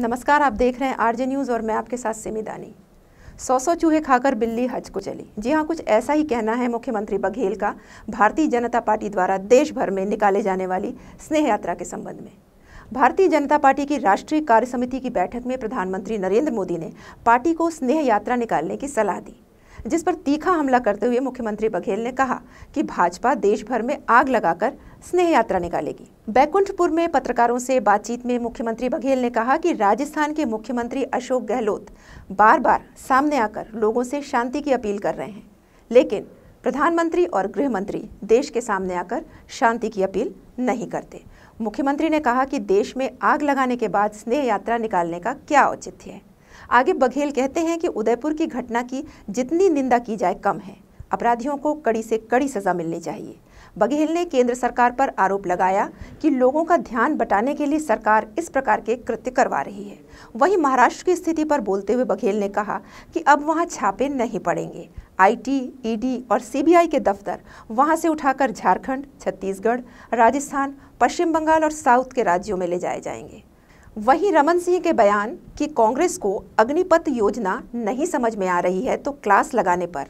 नमस्कार आप देख रहे हैं आरजे न्यूज़ और मैं आपके साथ सिमी दानी सौ सौ चूहे खाकर बिल्ली हज को चली जी हाँ कुछ ऐसा ही कहना है मुख्यमंत्री बघेल का भारतीय जनता पार्टी द्वारा देश भर में निकाले जाने वाली स्नेह यात्रा के संबंध में भारतीय जनता पार्टी की राष्ट्रीय कार्य समिति की बैठक में प्रधानमंत्री नरेंद्र मोदी ने पार्टी को स्नेह यात्रा निकालने की सलाह दी जिस पर तीखा हमला करते हुए मुख्यमंत्री बघेल ने कहा कि भाजपा देश भर में आग लगाकर स्नेह यात्रा निकालेगी बैकुंठपुर में पत्रकारों से बातचीत में मुख्यमंत्री बघेल ने कहा कि राजस्थान के मुख्यमंत्री अशोक गहलोत बार बार सामने आकर लोगों से शांति की अपील कर रहे हैं लेकिन प्रधानमंत्री और गृह मंत्री देश के सामने आकर शांति की अपील नहीं करते मुख्यमंत्री ने कहा कि देश में आग लगाने के बाद स्नेह यात्रा निकालने का क्या औचित्य है आगे बघेल कहते हैं कि उदयपुर की घटना की जितनी निंदा की जाए कम है अपराधियों को कड़ी से कड़ी सज़ा मिलनी चाहिए बघेल ने केंद्र सरकार पर आरोप लगाया कि लोगों का ध्यान बटाने के लिए सरकार इस प्रकार के कृत्य करवा रही है वहीं महाराष्ट्र की स्थिति पर बोलते हुए बघेल ने कहा कि अब वहां छापे नहीं पड़ेंगे आईटी, ईडी और सीबीआई के दफ्तर वहां से उठाकर झारखंड, छत्तीसगढ़ राजस्थान पश्चिम बंगाल और साउथ के राज्यों में ले जाए जाएंगे वहीं रमन सिंह के बयान कि कांग्रेस को अग्निपथ योजना नहीं समझ में आ रही है तो क्लास लगाने पर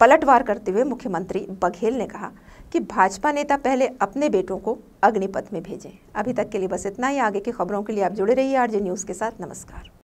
पलटवार करते हुए मुख्यमंत्री बघेल ने कहा कि भाजपा नेता पहले अपने बेटों को अग्निपथ में भेजें अभी तक के लिए बस इतना ही आगे की खबरों के लिए आप जुड़े रहिए आरजे न्यूज़ के साथ नमस्कार